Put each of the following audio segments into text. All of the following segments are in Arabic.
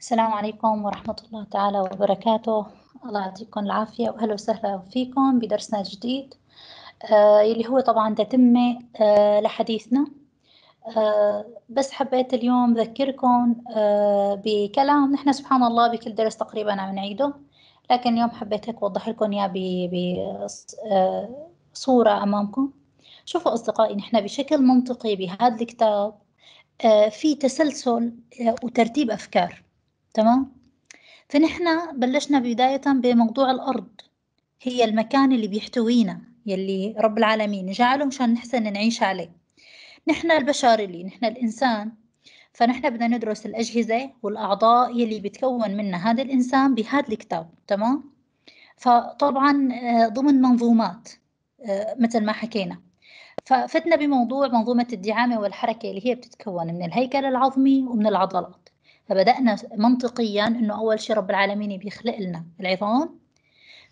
السلام عليكم ورحمة الله تعالى وبركاته الله يعطيكم العافية وأهلا وسهلا فيكم بدرسنا الجديد اللي آه، هو طبعا تتمة آه، لحديثنا آه، بس حبيت اليوم ذكركم بكلام نحن سبحان الله بكل درس تقريبا عم نعيده لكن اليوم حبيت هيك أوضح لكم إياه بصورة أمامكم شوفوا أصدقائي نحن بشكل منطقي بهذا الكتاب في تسلسل وترتيب أفكار تمام فنحن بلشنا بداية بموضوع الأرض هي المكان اللي بيحتوينا يلي رب العالمين جعله مشان نحسن نعيش عليه نحن البشر اللي نحن الإنسان فنحن بدنا ندرس الأجهزة والأعضاء يلي بتكون منا هذا الإنسان بهذا الكتاب تمام فطبعا آه، ضمن منظومات آه، مثل ما حكينا ففتنا بموضوع منظومة الدعامة والحركة اللي هي بتتكون من الهيكل العظمي ومن العضلات فبدأنا منطقيا أنه أول شيء رب العالمين بيخلق لنا العظام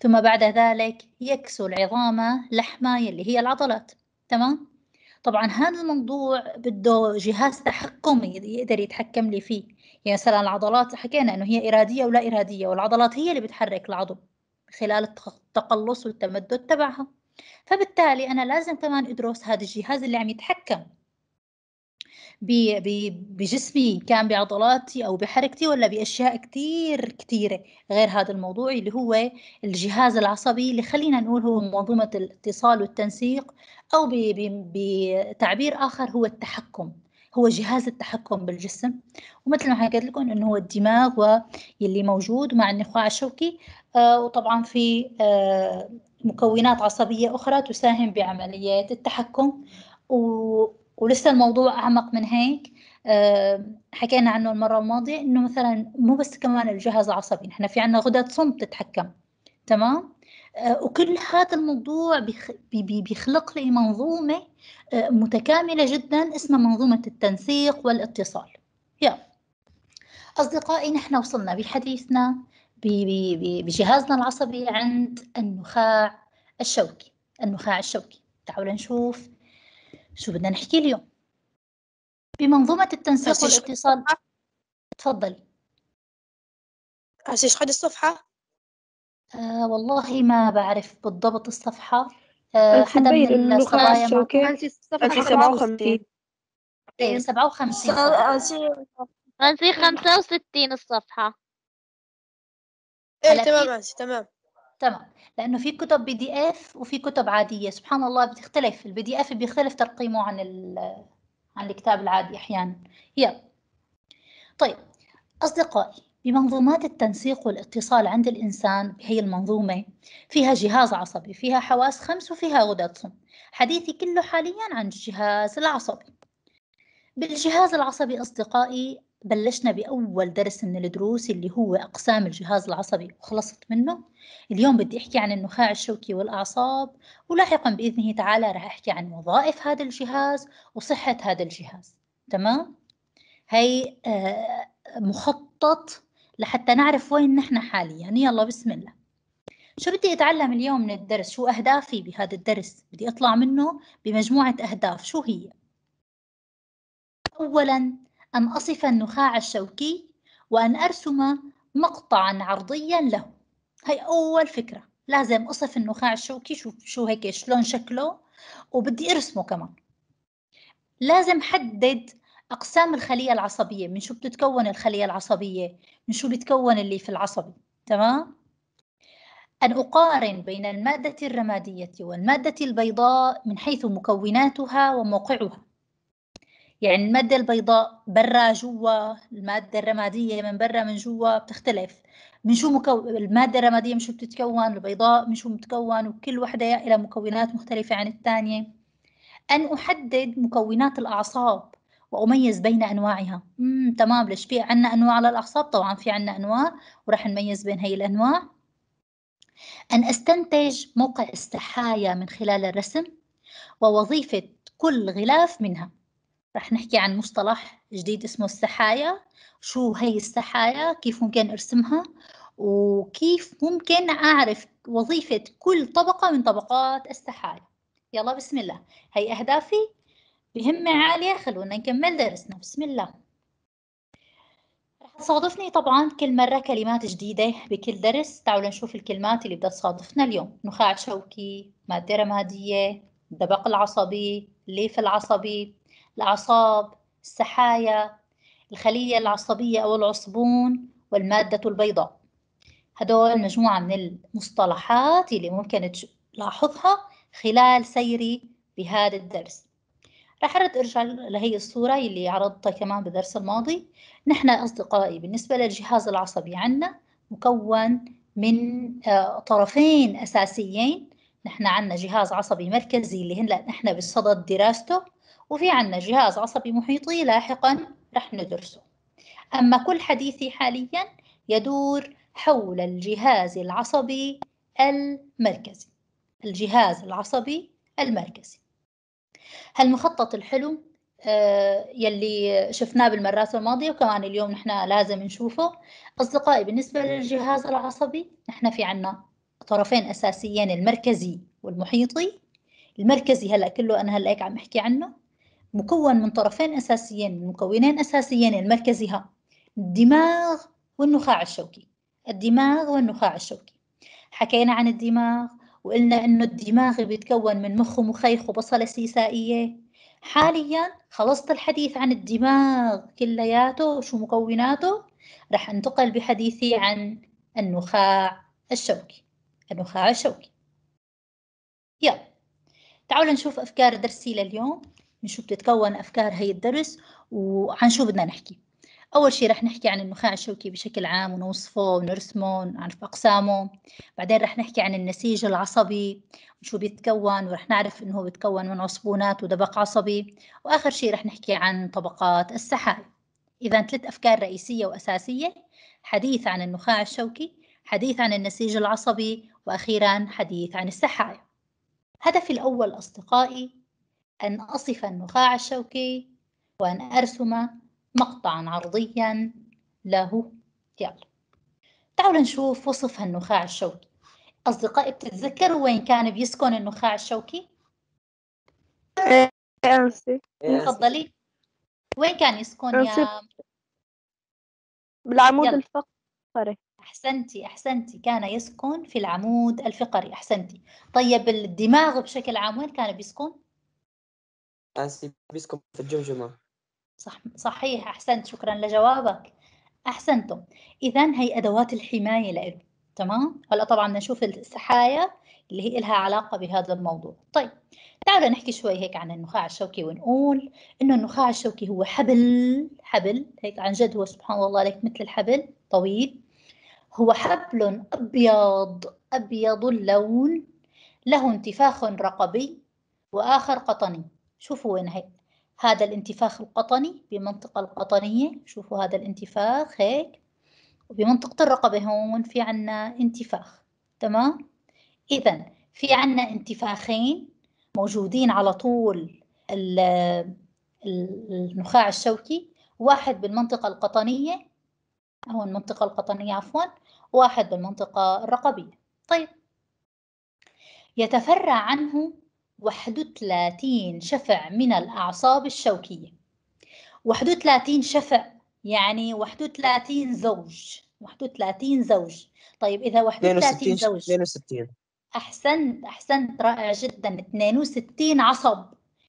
ثم بعد ذلك يكسو العظام لحمة اللي هي العضلات تمام؟ طبعا هذا الموضوع بده جهاز تحكمي يقدر يتحكم لي فيه يعني مثلا العضلات حكينا انه هي اراديه ولا اراديه والعضلات هي اللي بتحرك العضو خلال التقلص والتمدد تبعها فبالتالي انا لازم كمان ادرس هذا الجهاز اللي عم يتحكم بجسمي كان بعضلاتي او بحركتي ولا باشياء كثير كثيره غير هذا الموضوع اللي هو الجهاز العصبي اللي خلينا نقول هو منظومه الاتصال والتنسيق او بتعبير اخر هو التحكم هو جهاز التحكم بالجسم ومثل ما حكيت لكم انه هو الدماغ واللي موجود مع النخاع الشوكي آه وطبعا في آه مكونات عصبية أخرى تساهم بعملية التحكم و... ولسه الموضوع أعمق من هيك آه، حكينا عنه المرة الماضية إنه مثلا مو بس كمان الجهاز العصبي نحن في عنا غدد صم بتتحكم تمام آه، وكل هذا الموضوع بيخلق لي منظومة آه، متكاملة جدا اسمها منظومة التنسيق والاتصال يا أصدقائي نحن وصلنا بحديثنا بجهازنا العصبي عند النخاع الشوكي النخاع الشوكي تعالوا نشوف شو بدنا نحكي اليوم بمنظومة التنسيق والاتصال تفضل عسيش قد الصفحة؟ آه والله ما بعرف بالضبط الصفحة آه حدا من الصبايا الصفحة 57 ايه 57 إيه. خمسة 65 الصفحة ايه تمام عسي تمام تمام لانه في كتب بي دي اف وفي كتب عاديه سبحان الله بتختلف البي دي اف بيختلف ترقيمه عن عن الكتاب العادي احيانا يلا طيب اصدقائي بمنظومات التنسيق والاتصال عند الإنسان بهي المنظومة فيها جهاز عصبي فيها حواس خمس وفيها غدد صم حديثي كله حاليا عن الجهاز العصبي بالجهاز العصبي أصدقائي بلشنا بأول درس من الدروس اللي هو أقسام الجهاز العصبي وخلصت منه اليوم بدي أحكي عن النخاع الشوكي والأعصاب ولاحقا بإذنه تعالى رح أحكي عن وظائف هذا الجهاز وصحة هذا الجهاز تمام؟ هي آه، مخطط لحتى نعرف وين نحن حاليا يلا بسم الله شو بدي أتعلم اليوم من الدرس؟ شو أهدافي بهذا الدرس؟ بدي أطلع منه بمجموعة أهداف شو هي؟ أولاً أن أصف النخاع الشوكي وأن أرسم مقطعا عرضيا له هي أول فكرة لازم أصف النخاع الشوكي شو, شو هيك شلون شكله وبدي أرسمه كمان لازم حدد أقسام الخلية العصبية من شو بتتكون الخلية العصبية من شو بتكون اللي في العصبي تمام أن أقارن بين المادة الرمادية والمادة البيضاء من حيث مكوناتها وموقعها يعني المادة البيضاء برا جوا المادة الرمادية من برا من جوا بتختلف من شو مكو... المادة الرمادية من شو بتتكون البيضاء من شو بتتكون وكل وحدة إلى مكونات مختلفة عن الثانية أن أحدد مكونات الأعصاب وأميز بين أنواعها مم، تمام ليش في عنا أنواع للأعصاب طبعا في عنا أنواع وراح نميز بين هي الأنواع أن أستنتج موقع استحايا من خلال الرسم ووظيفة كل غلاف منها رح نحكي عن مصطلح جديد اسمه السحايا شو هي السحايا كيف ممكن ارسمها وكيف ممكن اعرف وظيفة كل طبقة من طبقات السحايا يلا بسم الله هي اهدافي بهمة عالية خلونا نكمل درسنا بسم الله رح تصادفني طبعا كل مرة كلمات جديدة بكل درس تعالوا نشوف الكلمات اللي بدها تصادفنا اليوم نخاع شوكي مادة رمادية الدبق العصبي الليف العصبي الأعصاب السحايا الخلية العصبية أو العصبون والمادة البيضاء هدول مجموعة من المصطلحات اللي ممكن تلاحظها خلال سيري بهذا الدرس رح أرد أرجع لهي الصورة اللي عرضتها كمان بالدرس الماضي نحن أصدقائي بالنسبة للجهاز العصبي عنا مكون من آه، طرفين أساسيين نحن عنا جهاز عصبي مركزي اللي هن نحن بصدد دراسته وفي عندنا جهاز عصبي محيطي لاحقا رح ندرسه أما كل حديثي حاليا يدور حول الجهاز العصبي المركزي الجهاز العصبي المركزي هالمخطط الحلو آه، يلي شفناه بالمرات الماضية وكمان اليوم نحن لازم نشوفه أصدقائي بالنسبة إيه، للجهاز العصبي نحن في عنا طرفين أساسيين المركزي والمحيطي المركزي هلأ كله أنا هلأ هيك عم أحكي عنه مكون من طرفين أساسيين مكونين أساسيين المركزي ها الدماغ والنخاع الشوكي الدماغ والنخاع الشوكي حكينا عن الدماغ وقلنا إنه الدماغ بيتكون من مخ ومخيخ وبصلة سيسائية حاليا خلصت الحديث عن الدماغ كلياته وشو مكوناته رح انتقل بحديثي عن النخاع الشوكي النخاع الشوكي يلا تعالوا نشوف أفكار درسي لليوم من شو بتتكون أفكار هي الدرس وعن شو بدنا نحكي أول شيء رح نحكي عن النخاع الشوكي بشكل عام ونوصفه ونرسمه ونعرف أقسامه بعدين رح نحكي عن النسيج العصبي وشو بيتكون ورح نعرف إنه بيتكون من عصبونات ودبق عصبي وآخر شيء رح نحكي عن طبقات السحاب إذا ثلاث أفكار رئيسية وأساسية حديث عن النخاع الشوكي حديث عن النسيج العصبي وأخيرا حديث عن السحاب هدفي الأول أصدقائي أن أصف النخاع الشوكي وأن أرسم مقطعا عرضيا له يلا تعالوا نشوف وصف النخاع الشوكي أصدقائي بتتذكروا وين كان بيسكن النخاع الشوكي؟ تفضلي وين كان يسكن يا بالعمود الفقري أحسنتي أحسنتي كان يسكن في العمود الفقري أحسنتي طيب الدماغ بشكل عام وين كان بيسكن؟ بيسكم في الجمجمة صح صحيح أحسنت شكرا لجوابك أحسنتم إذا هي أدوات الحماية لإله تمام هلا طبعا نشوف السحايا اللي هي لها علاقة بهذا الموضوع طيب تعالوا نحكي شوي هيك عن النخاع الشوكي ونقول إنه النخاع الشوكي هو حبل حبل هيك عن جد هو سبحان الله لك مثل الحبل طويل هو حبل أبيض أبيض اللون له انتفاخ رقبي وآخر قطني شوفوا وين هي هذا الانتفاخ القطني بمنطقة القطنية شوفوا هذا الانتفاخ هيك وبمنطقة الرقبة هون في عنا انتفاخ تمام إذا في عنا انتفاخين موجودين على طول النخاع الشوكي واحد بالمنطقة القطنية أو المنطقة القطنية عفوا واحد بالمنطقة الرقبية طيب يتفرع عنه 31 شفع من الأعصاب الشوكية 31 شفع يعني 31 زوج 31 زوج طيب إذا 31 زوج 62 أحسنت أحسنت رائع جدا 62 عصب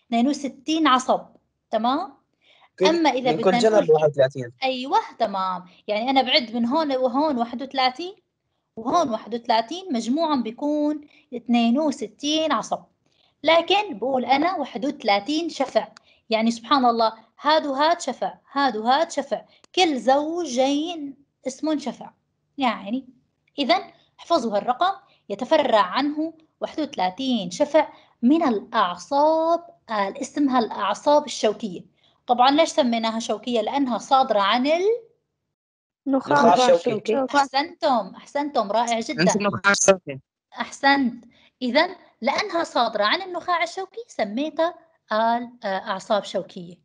62 عصب تمام اما اذا بدنا كل جنب 31 ايوه تمام يعني انا بعد من هون وهون 31 وهون 31 مجموعهم بيكون 62 عصب لكن بقول أنا وحدود 30 شفع يعني سبحان الله هاد وهاد شفع هاد وهاد شفع كل زوجين اسمهم شفع يعني إذا احفظوا هالرقم يتفرع عنه 31 شفع من الأعصاب آه، اسمها الأعصاب الشوكية طبعا ليش سميناها شوكية لأنها صادرة عن ال نخاع شوكي أحسنتم أحسنتم رائع جدا نخاع أحسنت إذا لأنها صادرة عن النخاع الشوكي سميتها آل آه، أعصاب شوكية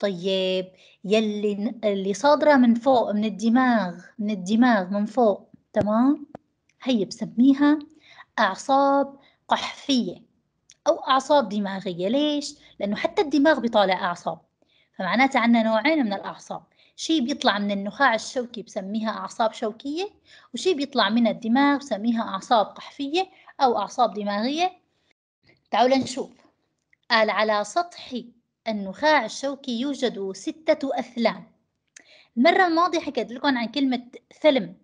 طيب يلي اللي صادرة من فوق من الدماغ من الدماغ من فوق تمام هي بسميها أعصاب قحفية أو أعصاب دماغية ليش؟ لأنه حتى الدماغ بيطالع أعصاب فمعناتها عندنا نوعين من الأعصاب شيء بيطلع من النخاع الشوكي بسميها أعصاب شوكية وشيء بيطلع من الدماغ بسميها أعصاب قحفية أو أعصاب دماغية تعالوا نشوف قال على سطح النخاع الشوكي يوجد ستة أثلام المرة الماضية حكيت لكم عن كلمة ثلم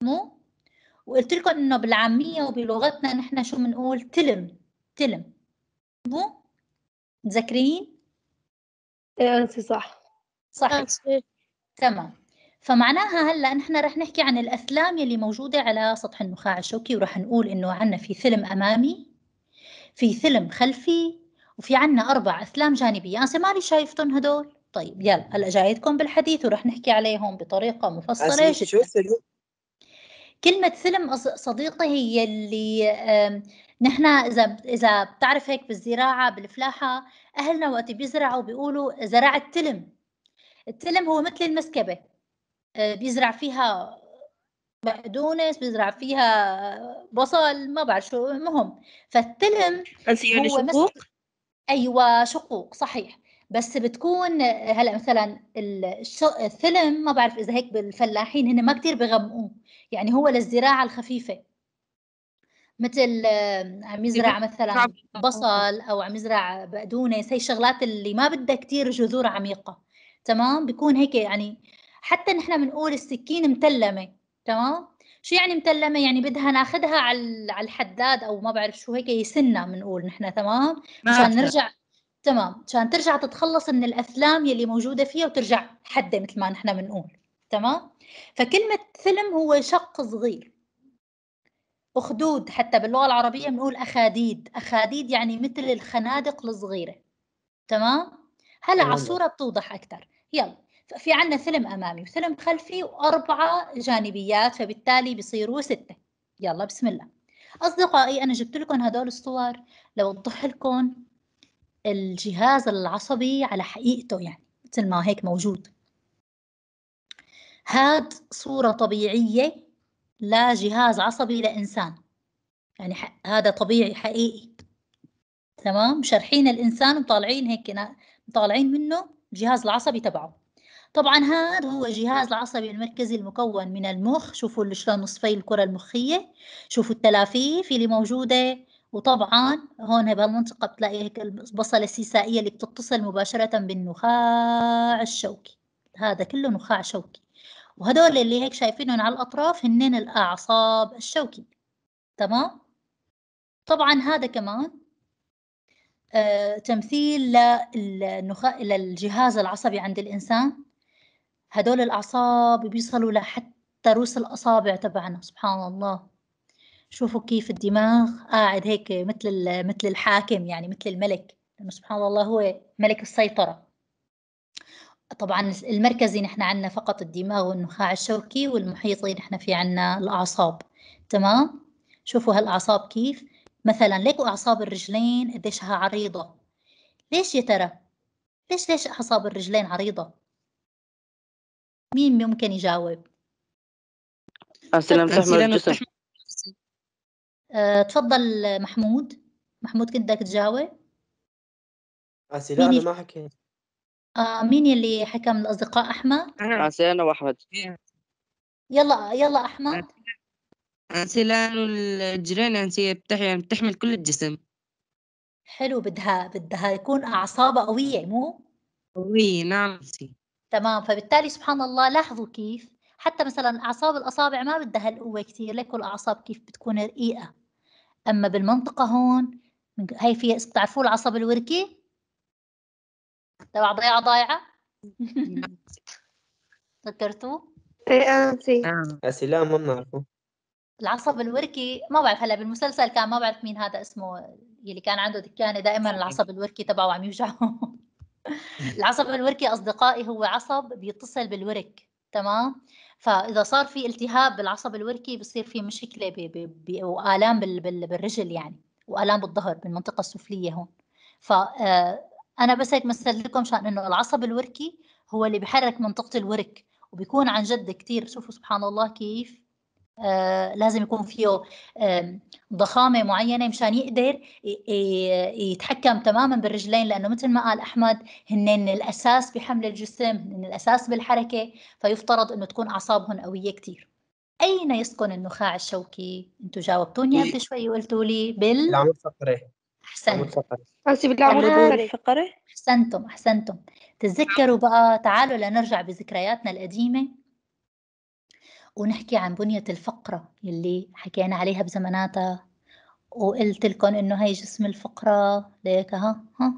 مو وقلت لكم إنه بالعامية وبلغتنا نحن شو بنقول تلم تلم مو متذكرين؟ ايه أنت صح صح تمام فمعناها هلا نحن رح نحكي عن الافلام يلي موجوده على سطح النخاع الشوكي ورح نقول انه عندنا في فيلم امامي في فيلم خلفي وفي عنا اربع افلام جانبيه انا مالي شايفتهم هدول طيب يلا هلا جايتكم بالحديث ورح نحكي عليهم بطريقه مفصله جدا شو كلمة فيلم صديقي هي اللي نحن إذا إذا بتعرف هيك بالزراعة بالفلاحة أهلنا وقت بيزرعوا بيقولوا زرعت تلم التلم هو مثل المسكبة آه، بيزرع فيها بقدونس بيزرع فيها آه، بصل ما بعرف شو المهم فالتلم يعني هو شقوق ايوه شقوق صحيح بس بتكون آه، هلا مثلا الثلم ما بعرف اذا هيك بالفلاحين هن ما كتير بغمقوه يعني هو للزراعه الخفيفه مثل عم يزرع مثلا بصل او عم يزرع بقدونس هي الشغلات اللي ما بدها كتير جذور عميقه تمام بيكون هيك يعني حتى نحن بنقول السكين متلمه تمام شو يعني متلمه يعني بدها ناخذها على على الحداد او ما بعرف شو هيك يسنها بنقول نحن تمام مشان نرجع تمام عشان ترجع تتخلص من الاثلام يلي موجوده فيها وترجع حده مثل ما نحن بنقول تمام فكلمه ثلم هو شق صغير اخدود حتى باللغه العربيه بنقول اخاديد اخاديد يعني مثل الخنادق الصغيره تمام هلا على الصوره بتوضح اكثر يلا في عندنا ثلم امامي وثلم خلفي واربعه جانبيات فبالتالي بيصيروا سته يلا بسم الله اصدقائي انا جبت لكم هدول الصور لوضح لكم الجهاز العصبي على حقيقته يعني مثل ما هيك موجود هاد صورة طبيعية لجهاز عصبي لإنسان يعني هذا طبيعي حقيقي تمام شرحين الإنسان وطالعين هيك طالعين منه الجهاز العصبي تبعه طبعا هذا هو الجهاز العصبي المركزي المكون من المخ شوفوا شلون نصفي الكرة المخية شوفوا التلافيف اللي موجودة وطبعا هون بهالمنطقة بتلاقي هيك البصلة السيسائية اللي بتتصل مباشرة بالنخاع الشوكي هذا كله نخاع شوكي وهدول اللي هيك شايفينهم على الأطراف هنن الأعصاب الشوكي تمام طبعا هذا كمان آه، تمثيل للنخاع للجهاز العصبي عند الإنسان هدول الأعصاب بيصلوا لحتى رؤوس الأصابع تبعنا سبحان الله شوفوا كيف الدماغ قاعد هيك مثل مثل الحاكم يعني مثل الملك لأنه سبحان الله هو ملك السيطرة طبعا المركزي نحن عندنا فقط الدماغ والنخاع الشوكي والمحيطي نحن في عندنا الأعصاب تمام شوفوا هالأعصاب كيف مثلا لقوا أعصاب الرجلين قديشها عريضة ليش يا ترى ليش ليش أعصاب الرجلين عريضة مين ممكن يجاوب أمثلة مستحمل الجسم تفضل محمود محمود كنت بدك تجاوب عسيلة أنا ما حكيت آه مين يلي حكى من الأصدقاء أحمد؟ عسيلة أنا وأحمد يلا يلا أحمد عسيلة الجرين يعني هي يعني بتحمل كل الجسم حلو بدها بدها يكون أعصابها قوية مو؟ قوية نعم تمام فبالتالي سبحان الله لاحظوا كيف حتى مثلا اعصاب الاصابع ما بدها هالقوه كثير ليكوا الاعصاب كيف بتكون رقيقه اما بالمنطقه هون هي في بتعرفوا العصب الوركي تبع ضيعه ضايعه تذكرتوه؟ ايه هسه آه. لا ما بنعرفه العصب الوركي ما بعرف هلا بالمسلسل كان ما بعرف مين هذا اسمه يلي كان عنده دكانه دائما العصب الوركي تبعه عم يوجعه العصب الوركي أصدقائي هو عصب بيتصل بالورك تمام فاذا صار في التهاب بالعصب الوركي بصير في مشكله بي بي بي والام بال... بال... بالرجل يعني والام بالظهر بالمنطقه السفليه هون ف آه، انا بس هيك مثل لكم شان انه العصب الوركي هو اللي بحرك منطقه الورك وبيكون عن جد كثير شوفوا سبحان الله كيف آه، لازم يكون فيه ضخامه معينه مشان يقدر يتحكم تماما بالرجلين لانه مثل ما قال احمد هن الاساس بحمل الجسم هن الاساس بالحركه فيفترض انه تكون اعصابهم قويه كثير اين يسكن النخاع الشوكي انتم جاوبتوني قبل شوي وقلتوا لي بال العمود الفقري احسنت قصدي بالعمود الفقري احسنتم احسنتم تتذكروا بقى تعالوا لنرجع بذكرياتنا القديمه ونحكي عن بنية الفقرة اللي حكينا عليها بزماناتها وقلت لكم إنه هاي جسم الفقرة ليك ها ها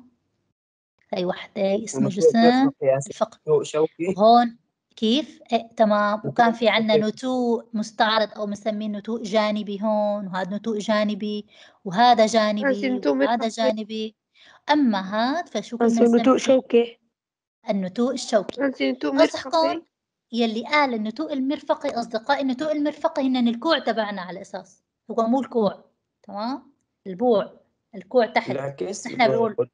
هاي وحدة اسمه جسم الفقرة هون كيف؟ إيه تمام وكان في عندنا نتوء مستعرض او مسمين نتوء جانبي هون وهذا نتوء جانبي وهذا جانبي وهذا جانبي اما هذا فشو كنا نسميه؟ نتوء شوكي النتوء الشوكي نتوء مسحكم يلي قال انه المرفقي اصدقاء انه المرفقي هن الكوع تبعنا على اساس هو مو الكوع تمام البوع الكوع تحت نحن بنقول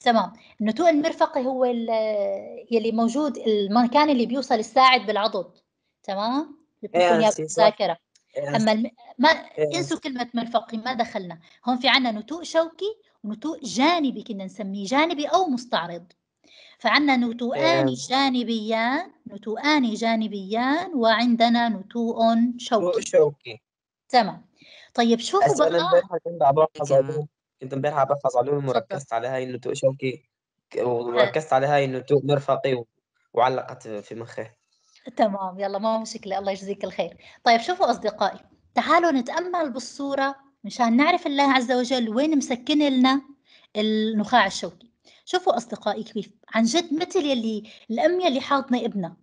تمام النتوء المرفقي هو يلي موجود المكان اللي بيوصل الساعد بالعضد تمام بتكون بالذاكره اما الم... ما انسوا كلمه مرفقي ما دخلنا هون في عنا نتوء شوكي ونتوء جانبي كنا نسميه جانبي او مستعرض فعندنا نتوءان جانبيان نتوءان جانبيان وعندنا نتوء شوكي شوكي تمام طيب شوفوا بقى انا امبارح كنت بحفظ علوم كنت امبارح بحفظ علوم وركزت على هاي النتوء شوكي وركزت على هاي النتوء مرفقي وعلقت في مخي تمام يلا ما مشكلة الله يجزيك الخير طيب شوفوا أصدقائي تعالوا نتأمل بالصورة مشان نعرف الله عز وجل وين مسكن لنا النخاع الشوكي شوفوا أصدقائي كيف عن جد مثل يلي الأم يلي حاضنة ابنها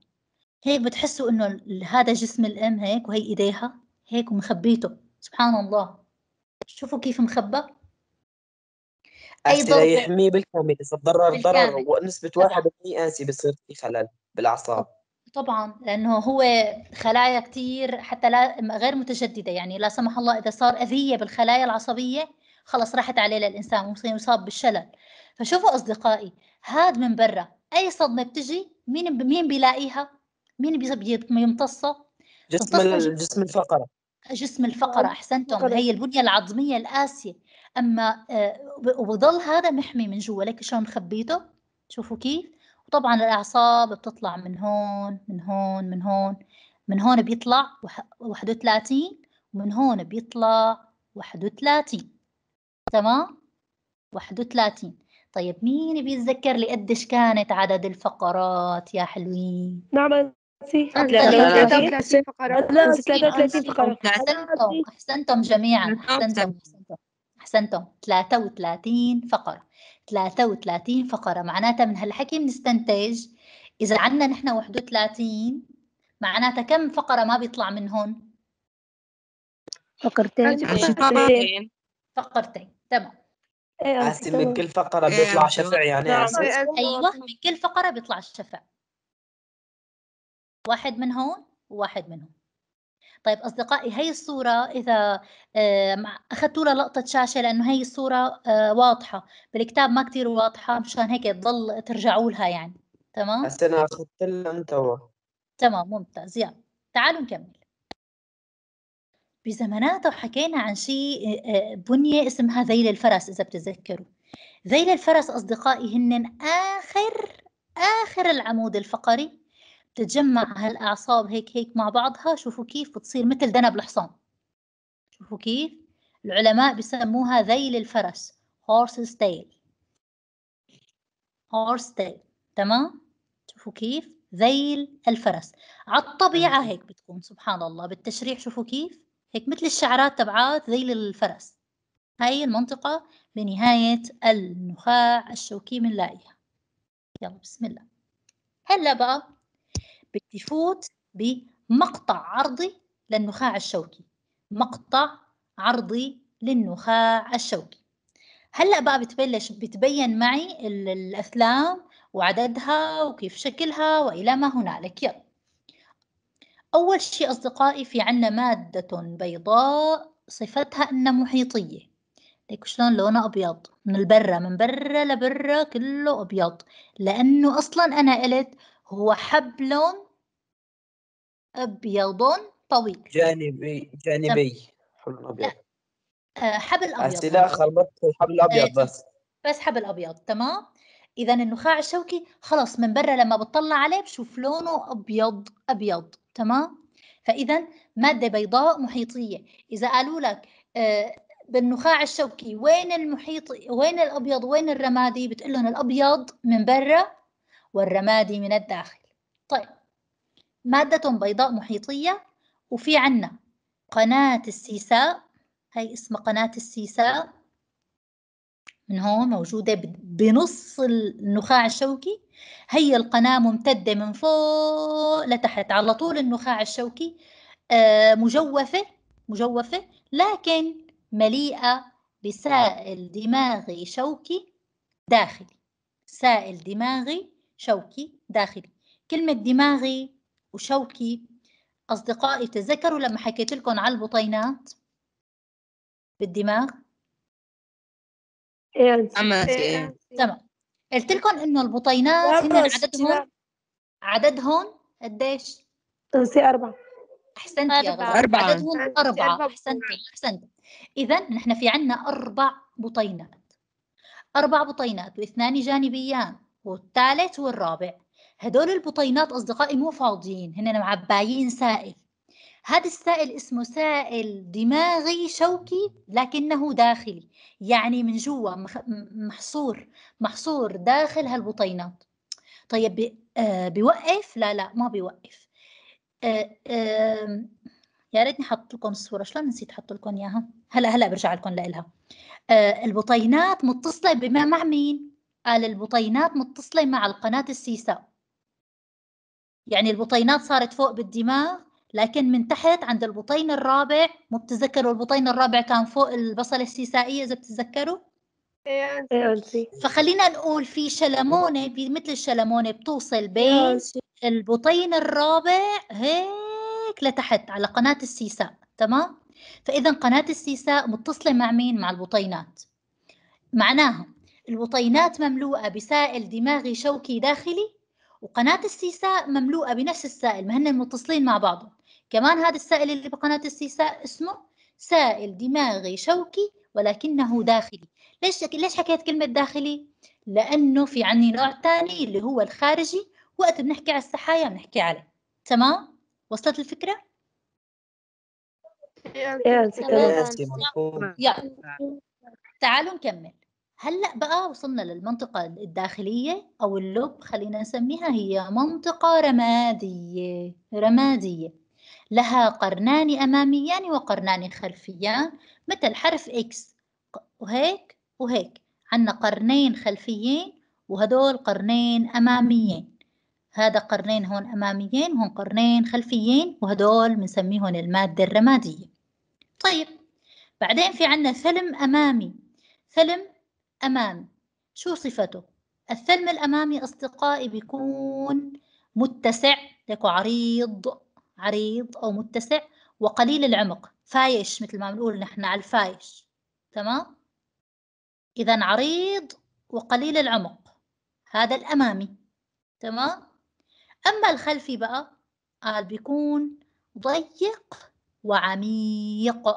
هيك بتحسوا إنه هذا جسم الأم هيك وهي إيديها هيك ومخبيته سبحان الله شوفوا كيف مخبى أي يحميه بالكامل إذا تضرر ضرر ونسبة واحد قاسي بصير في خلل بالأعصاب طبعا لانه هو خلايا كثير حتى لا غير متجدده يعني لا سمح الله اذا صار اذيه بالخلايا العصبيه خلص راحت عليه للإنسان ممكن يصاب بالشلل فشوفوا أصدقائي هاد من برا أي صدمة بتجي مين مين بيلاقيها مين بيمتصها جسم جسم الفقرة جسم الفقرة آه، أحسنتم هي البنية العظمية القاسية أما آه، وبضل هذا محمي من جوا لك شلون مخبيته شوفوا كيف وطبعا الأعصاب بتطلع من هون من هون من هون من هون بيطلع 31 ومن هون بيطلع 31 تمام 31 طيب مين بيتذكر لي قديش كانت عدد الفقرات يا حلوين نعم 33 33 فقرة أحسنتم أحسنتم جميعا نعم، نعم. أحسنتم أحسنتم أحسنتم 33 فقرة 33 فقرة معناتها من هالحكي بنستنتج إذا عندنا نحن 31 معناتها كم فقرة ما بيطلع منهم؟ فقرتين فقرتين تمام إيه، إيه، يعني. أيوة من كل فقره بيطلع شفع يعني ايوه من كل فقره بيطلع الشفع واحد من هون وواحد من هون طيب اصدقائي هي الصوره اذا آه، اخذتوا لها لقطه شاشه لانه هي الصوره آه، واضحه بالكتاب ما كتير واضحه مشان هيك تضل ترجعوا لها يعني تمام هسه انا اخذت لها تمام ممتاز يلا تعالوا نكمل بزماناته حكينا عن شيء بنية اسمها ذيل الفرس إذا بتتذكروا ذيل الفرس أصدقائي هن آخر آخر العمود الفقري بتتجمع هالأعصاب هيك هيك مع بعضها شوفوا كيف بتصير مثل دنب الحصان شوفوا كيف العلماء بسموها ذيل الفرس horse's tail horse tail تمام شوفوا كيف ذيل الفرس على الطبيعة هيك بتكون سبحان الله بالتشريح شوفوا كيف هيك مثل الشعرات تبعات زي الفرس هاي المنطقة بنهاية النخاع الشوكي بنلاقيها يلا بسم الله هلا بقى بدي فوت بمقطع عرضي للنخاع الشوكي مقطع عرضي للنخاع الشوكي هلا بقى بتبلش بتبين معي الأثلام وعددها وكيف شكلها وإلى ما هنالك يلا أول شيء أصدقائي في عنا مادة بيضاء صفتها أنها محيطية ليك شلون لونها أبيض من البرة من برة لبرة كله أبيض لأنه أصلا أنا قلت هو حبل أبيض طويل جانبي جانبي آه، حبل أبيض حبل أبيض لا خربطت الحبل الأبيض إيه، بس بس حبل أبيض تمام إذا النخاع الشوكي خلص من برا لما بتطلع عليه بشوف لونه أبيض أبيض تمام فاذا ماده بيضاء محيطيه اذا قالوا لك آه، بالنخاع الشوكي وين المحيط وين الابيض وين الرمادي بتقول لهم الابيض من برا والرمادي من الداخل طيب ماده بيضاء محيطيه وفي عنا قناه السيساء هي اسمها قناه السيساء من هون موجودة بنص النخاع الشوكي هي القناة ممتدة من فوق لتحت على طول النخاع الشوكي آه، مجوفة مجوفة لكن مليئة بسائل دماغي شوكي داخلي سائل دماغي شوكي داخلي كلمة دماغي وشوكي أصدقائي تذكروا لما حكيت لكم على البطينات بالدماغ إيه. تمام قلت لكم انه البطينات هن عددهم عددهم قديش؟ سي أربعة أحسنتي أربعة عددهم أربعة أحسنتي أحسنتي إذا نحن في عندنا أربع بطينات أربع بطينات واثنان جانبيان والثالث والرابع هدول البطينات أصدقائي مو فاضيين هن معباين سائل هذا السائل اسمه سائل دماغي شوكي لكنه داخلي يعني من جوا محصور محصور داخل هالبطينات طيب آه، بيوقف لا لا ما بيوقف آه، يا ريتني حط لكم الصوره شلون نسيت احط لكم اياها هلا هلا برجع لكم لها آه، البطينات متصله بما مع مين قال البطينات متصله مع القناه السيساء يعني البطينات صارت فوق بالدماغ لكن من تحت عند البطين الرابع مو بتتذكروا البطين الرابع كان فوق البصلة السيسائية إذا بتتذكروا إيه، إيه، فخلينا نقول في شلمونة مثل الشلمونة بتوصل بين البطين الرابع هيك لتحت على قناة السيساء تمام فإذا قناة السيساء متصلة مع مين مع البطينات معناها البطينات مملوءة بسائل دماغي شوكي داخلي وقناة السيساء مملوءة بنفس السائل ما هن متصلين مع بعضهم كمان هذا السائل اللي بقناة السيساء اسمه سائل دماغي شوكي ولكنه داخلي ليش ليش حكيت كلمة داخلي؟ لأنه في عندي نوع ثاني اللي هو الخارجي وقت بنحكي على السحايا بنحكي عليه تمام؟ وصلت الفكرة؟ يا تعالوا نكمل هلا بقى وصلنا للمنطقة الداخلية أو اللب خلينا نسميها هي منطقة رمادية رمادية لها قرنان أماميان وقرنان خلفيان مثل حرف إكس وهيك وهيك عنا قرنين خلفيين وهدول قرنين أماميين هذا قرنين هون أماميين هون قرنين خلفيين وهدول بنسميهم المادة الرمادية طيب بعدين في عنا ثلم أمامي ثلم أمامي شو صفته؟ الثلم الأمامي أصدقائي بيكون متسع لكو عريض عريض أو متسع وقليل العمق فايش مثل ما بنقول نحن على الفايش تمام إذا عريض وقليل العمق هذا الأمامي تمام أما الخلفي بقى قال بيكون ضيق وعميق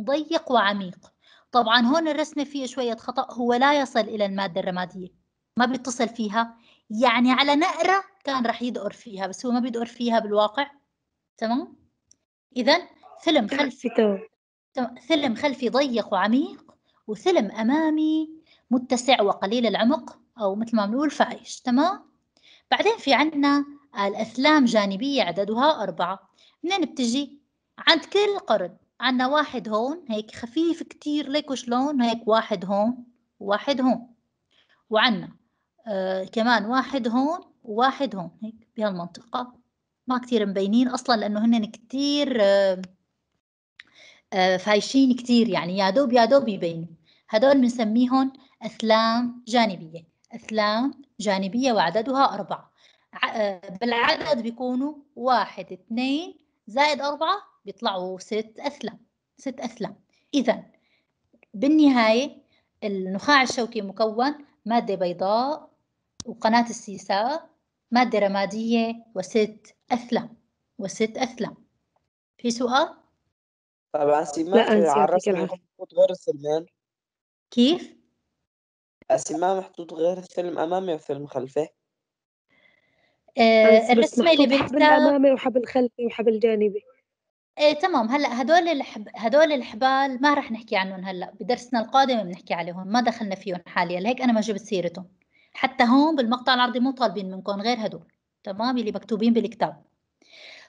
ضيق وعميق طبعا هون الرسمة فيه شوية خطأ هو لا يصل إلى المادة الرمادية ما بيتصل فيها يعني على نقرة كان رح يدقر فيها بس هو ما بيدقر فيها بالواقع تمام إذا فيلم خلفي ثلم خلفي ضيق وعميق وثلم أمامي متسع وقليل العمق أو مثل ما بنقول فعيش تمام بعدين في عندنا الاثلام جانبية عددها أربعة منين بتجي؟ عند كل قرن عندنا واحد هون هيك خفيف كتير ليكو شلون هيك واحد هون وواحد هون وعندنا آه كمان واحد هون وواحد هون هيك بهالمنطقة ما كتير مبينين أصلا لأنه هن كتير آه، آه، فايشين كتير يعني يا دوب يا دوب يبينوا هدول بنسميهم أثلام جانبية أثلام جانبية وعددها أربعة آه، بالعدد بيكونوا واحد اثنين زائد أربعة بيطلعوا ست أثلام ست أثلام إذا بالنهاية النخاع الشوكي مكون مادة بيضاء وقناة السيساء مادة رمادية وست أثلم وست أثلم في سؤال؟ طبعا سيما عرفنا محطوط غير سلمان كيف؟ أسماء محطوط غير الفيلم أمامي وفيلم خلفه آه الرسمة اللي بنتها حبل أمامي وحبل خلفي وحبل جانبي ايه تمام هلا هدول الحب... هدول الحبال ما رح نحكي عنهم هلا بدرسنا القادم بنحكي عليهم ما دخلنا فيهم حاليا لهيك انا ما جبت سيرتهم حتى هون بالمقطع العرضي مو طالبين منكم غير هدول تمام اللي مكتوبين بالكتاب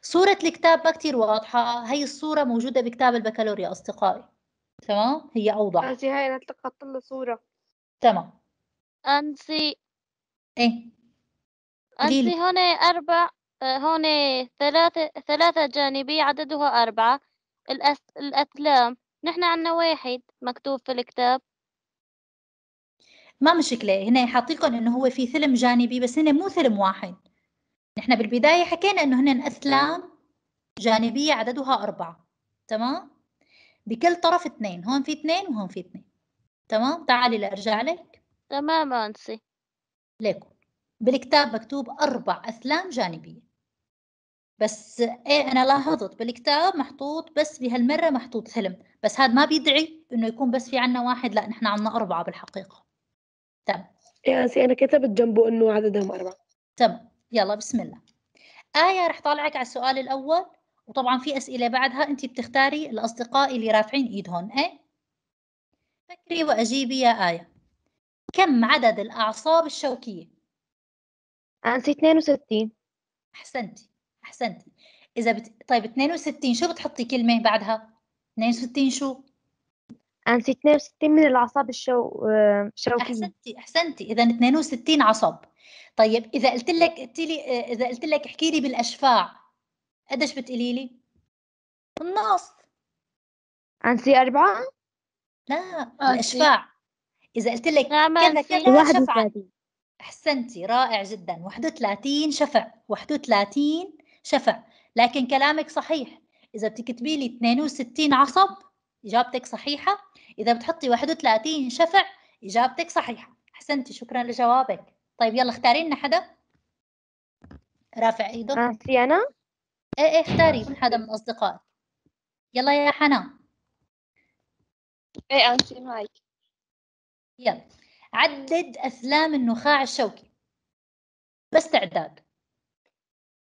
صورة الكتاب ما كتير واضحة هي الصورة موجودة بكتاب البكالوريا أصدقائي تمام هي أوضح أنسي هاي أنا التقطت له صورة تمام أنسي إيه أنسي هون أربع هون ثلاثة ثلاثة جانبي عددها أربعة الأس... الأسلام نحن عنا واحد مكتوب في الكتاب ما مشكلة هنا حاطيكم إنه هو في ثلم جانبي بس هنا مو ثلم واحد نحن بالبداية حكينا إنه هن نعم. أسلام جانبية عددها أربعة تمام بكل طرف اثنين هون في اثنين وهون في اثنين تمام تعالي لأرجع لك تمام أنسي ليكو بالكتاب مكتوب أربع أسلام جانبية بس ايه انا لاحظت بالكتاب محطوط بس بهالمره محطوط سلم بس هذا ما بيدعي انه يكون بس في عنا واحد لا نحن عنا اربعه بالحقيقه تمام يا أنسي انا كتبت جنبه انه عددهم اربعه تمام يلا بسم الله آية رح طالعك على السؤال الأول وطبعا في أسئلة بعدها أنت بتختاري الأصدقاء اللي رافعين إيدهم إيه؟ فكري وأجيبي يا آية كم عدد الأعصاب الشوكية؟ آه، أنسي 62 أحسنتي أحسنتي إذا بت... طيب 62 شو بتحطي كلمة بعدها؟ 62 شو؟ أنسي 62 من الأعصاب الشو... الشوكية آه، أحسنتي أحسنتي إذا 62 عصب طيب اذا قلت لك قلت لي اذا قلت لك احكي لي بالاشفاع قديش بتقولي لي النص عن سي أربعة؟ لا آه، الاشفاع اذا قلت لك آه، كذا كذا شفعا احسنتي رائع جدا 31 شفع 31 شفع لكن كلامك صحيح اذا بتكتبي لي 62 عصب اجابتك صحيحه اذا بتحطي 31 شفع اجابتك صحيحه احسنتي شكرا لجوابك طيب يلا اختاري لنا حدا رافع ايده في انا ايه ايه اختاري من حدا من اصدقائك يلا يا حنان ايه انسي مايك يلا عدد أسلام النخاع الشوكي بس تعداد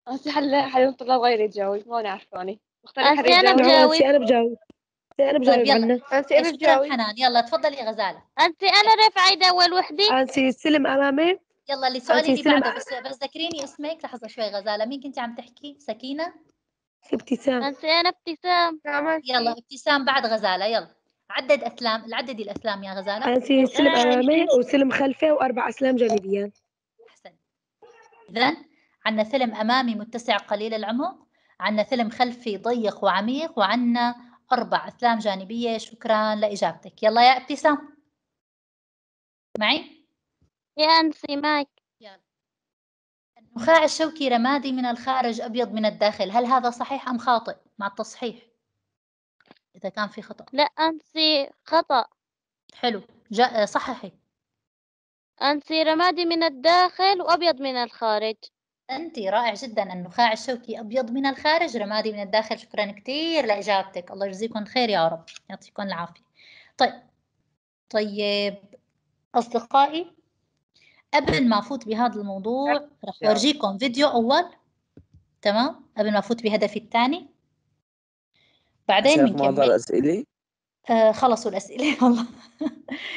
أنسي حل حل الطلاب غير يجاوب ما نعرفوني أنسي أنا بجاوب أنسي أنا بجاوب طيب، أنا بجاوب أنسي أنا بجاوب حنان يلا تفضلي غزالة أنسي أنا ايده أول وحدة أنسي سلم أمامي يلا اللي سؤالي اللي بعده بس بس ذكريني اسمك لحظه شوي غزاله مين كنت عم تحكي سكينه ابتسام انا ابتسام يلا ابتسام بعد غزاله يلا عدد اسلام عددي الاسلام يا غزاله انا سلم امامي وسلم خلفي واربع اسلام جانبيه احسن اذا عندنا سلم امامي متسع قليل العمق عندنا سلم خلفي ضيق وعميق وعندنا اربع اسلام جانبيه شكرا لاجابتك يلا يا ابتسام معي يا أنسي معك النخاع الشوكي رمادي من الخارج أبيض من الداخل هل هذا صحيح أم خاطئ مع التصحيح إذا كان في خطأ لا أنسي خطأ حلو جاء صححي أنسي رمادي من الداخل وأبيض من الخارج أنت رائع جدا النخاع الشوكي أبيض من الخارج رمادي من الداخل شكرا كثير لإجابتك الله يجزيكم خير يا رب يعطيكم العافية طيب طيب أصدقائي قبل ما افوت بهذا الموضوع رح اورجيكم فيديو اول تمام قبل ما افوت بهدفي الثاني بعدين بنكمل الاسئله آه خلصوا الاسئله والله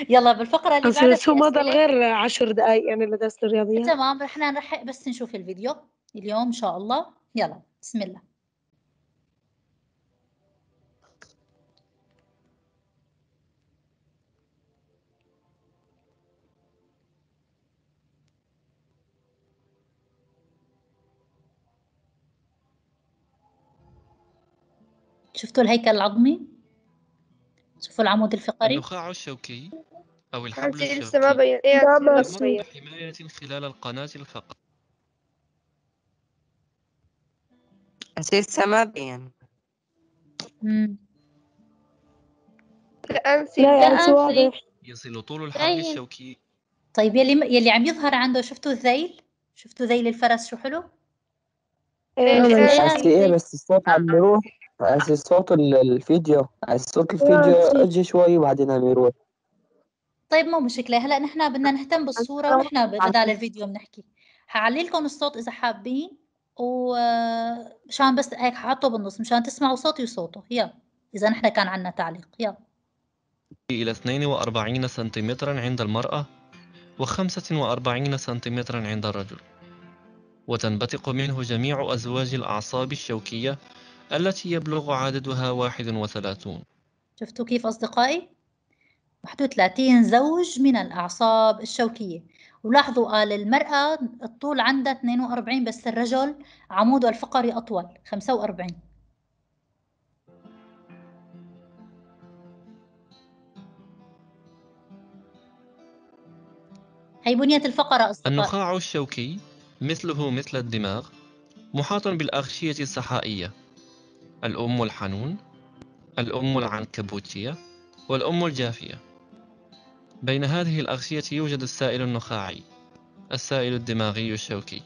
يلا بالفقره اللي بعدها شو ما ضل غير 10 دقائق يعني لدرس الرياضيات تمام احنا رح بس نشوف الفيديو اليوم ان شاء الله يلا بسم الله شفتوا الهيكل العظمي شوفوا العمود الفقري النخاع الشوكي أو الحبل الشوكي إيه حماية خلال القناة فقط أنت ما بين الأنف الأنف يصل طول الحبل الشوكي طيب يلي يلي عم يظهر عنده شفتوا الذيل؟ شفتوا ذيل الفرس شو حلو؟ ايه, إيه،, إيه،, إيه، بس الصوت عم آه. يروح عايز صوت الفيديو الصوت الفيديو اجي آه، طيب. شوي وبعدين نروح طيب مو مشكله هلا نحن بدنا نهتم بالصوره ونحن بدال الفيديو بنحكي حعلي لكم الصوت اذا حابين ومشان بس هيك حاطه بالنص مشان تسمعوا صوتي وصوته يلا اذا نحن كان عندنا تعليق يلا الى 42 سنتيمترا عند المراه و45 سنتيمترا عند الرجل وتنبتق منه جميع أزواج الأعصاب الشوكية التي يبلغ عددها 31 شفتوا كيف أصدقائي؟ 31 زوج من الأعصاب الشوكية ولاحظوا قال المرأة الطول عندها 42 بس الرجل عموده الفقري أطول 45 هي بنية الفقرة أصدقائي النخاع الشوكي مثله مثل الدماغ محاط بالأغشية الصحائية الأم الحنون الأم العنكبوتية والأم الجافية بين هذه الأغشية يوجد السائل النخاعي السائل الدماغي الشوكي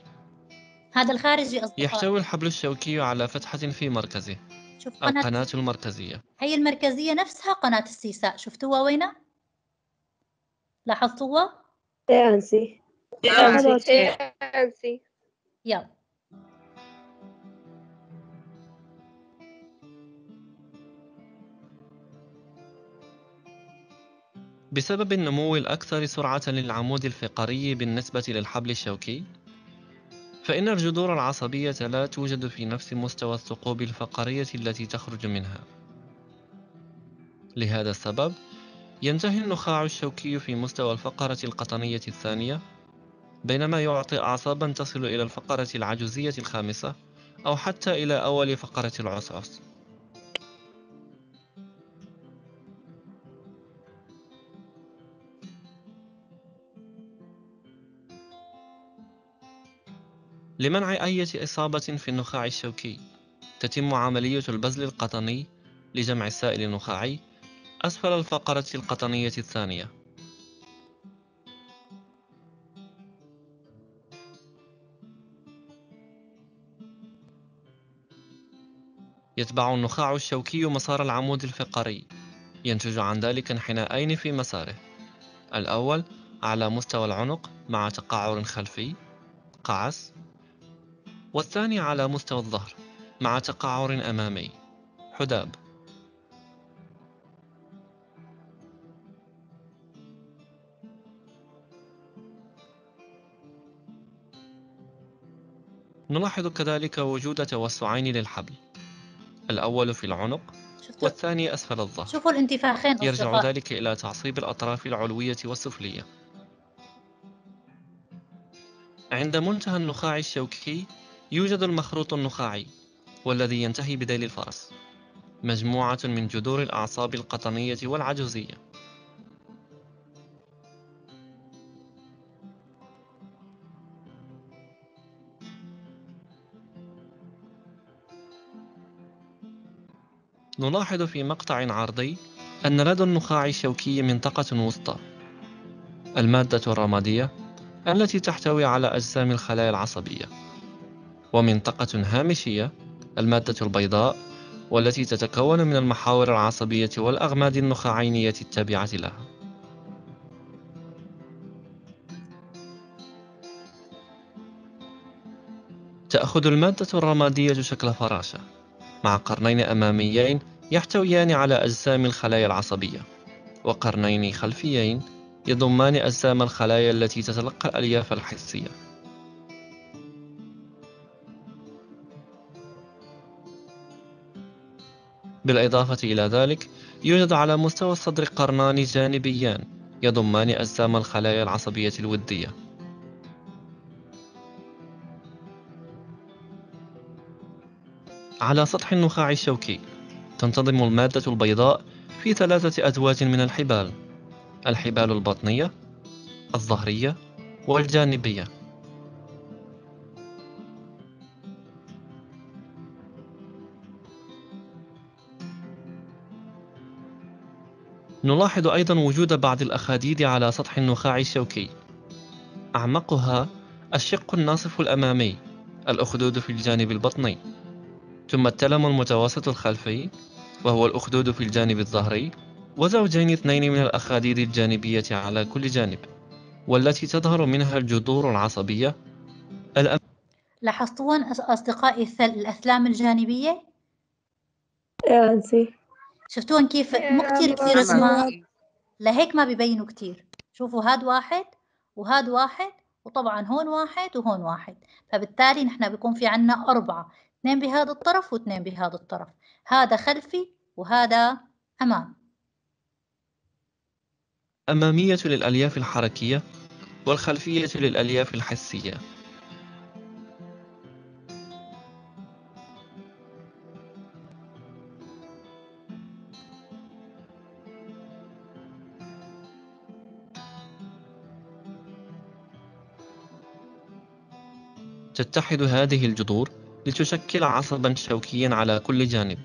هذا الخارجي أصدقائي يحتوي الحبل الشوكي على فتحة في مركزه شوف قناة القناة المركزية هي المركزية نفسها قناة السيساء شفتوها وينها؟ لاحظتوها؟ ايه أنسي ايه أنسي يلا بسبب النمو الأكثر سرعة للعمود الفقري بالنسبة للحبل الشوكي، فإن الجذور العصبية لا توجد في نفس مستوى الثقوب الفقرية التي تخرج منها. لهذا السبب، ينتهي النخاع الشوكي في مستوى الفقرة القطنية الثانية، بينما يعطي أعصابًا تصل إلى الفقرة العجوزية الخامسة، أو حتى إلى أول فقرة العصعص. لمنع أي إصابة في النخاع الشوكي تتم عملية البزل القطني لجمع السائل النخاعي أسفل الفقرة القطنية الثانية يتبع النخاع الشوكي مسار العمود الفقري ينتج عن ذلك انحناءين في مساره الأول على مستوى العنق مع تقعر خلفي قعس والثاني على مستوى الظهر مع تقعر أمامي حداب نلاحظ كذلك وجود توسعين للحبل الأول في العنق والثاني أسفل الظهر شوفوا الانتفاخين يرجع أصدقاء. ذلك إلى تعصيب الأطراف العلوية والسفلية عند منتهى النخاع الشوكي يوجد المخروط النخاعي والذي ينتهي بذيل الفرس مجموعة من جذور الأعصاب القطنية والعجوزية نلاحظ في مقطع عرضي أن لدى النخاع الشوكي منطقة وسطى المادة الرمادية التي تحتوي على أجسام الخلايا العصبية ومنطقة هامشية المادة البيضاء والتي تتكون من المحاور العصبية والأغماد النخاعينية التابعة لها تأخذ المادة الرمادية شكل فراشة مع قرنين أماميين يحتويان على أجسام الخلايا العصبية وقرنين خلفيين يضمان أجسام الخلايا التي تتلقى الألياف الحسية بالإضافة إلى ذلك يوجد على مستوى الصدر قرنان جانبيان يضمان أجسام الخلايا العصبية الودية على سطح النخاع الشوكي تنتظم المادة البيضاء في ثلاثة أزواج من الحبال الحبال البطنية الظهرية والجانبية نلاحظ أيضا وجود بعض الأخاديد على سطح النخاع الشوكي أعمقها الشق الناصف الأمامي الأخدود في الجانب البطني ثم التلم المتوسط الخلفي وهو الأخدود في الجانب الظهري وزوجين اثنين من الأخاديد الجانبية على كل جانب والتي تظهر منها الجذور العصبية الأم... لاحظتون أصدقائي الأثلام الجانبية؟ أنسي شفتون كيف مو كثير كثير اسماء لهيك ما بيبينوا كثير شوفوا هاد واحد وهاد واحد وطبعا هون واحد وهون واحد فبالتالي نحن بيكون في عنا أربعة اثنين بهذا الطرف واثنين بهذا الطرف هذا خلفي وهذا أمام أمامية للألياف الحركية والخلفية للألياف الحسية تتحد هذه الجذور لتشكل عصبا شوكيا على كل جانب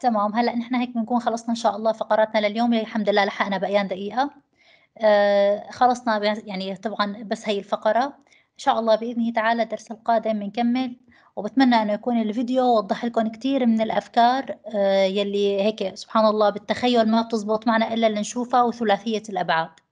تمام هلا نحن هيك بنكون خلصنا ان شاء الله فقراتنا لليوم الحمد لله لحقنا بأيان دقيقة آه، خلصنا يعني طبعا بس هي الفقرة إن شاء الله بإذنه تعالى الدرس القادم بنكمل وبتمنى أنه يكون الفيديو وضح لكم كتير من الأفكار آه، يلي هيك سبحان الله بالتخيل ما بتزبط معنا إلا لنشوفها وثلاثية الأبعاد